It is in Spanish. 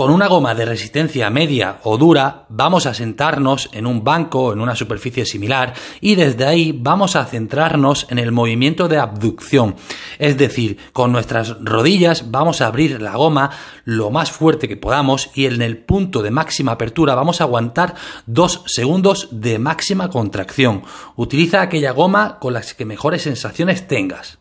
Con una goma de resistencia media o dura vamos a sentarnos en un banco, en una superficie similar, y desde ahí vamos a centrarnos en el movimiento de abducción. Es decir, con nuestras rodillas vamos a abrir la goma lo más fuerte que podamos y en el punto de máxima apertura vamos a aguantar dos segundos de máxima contracción. Utiliza aquella goma con las que mejores sensaciones tengas.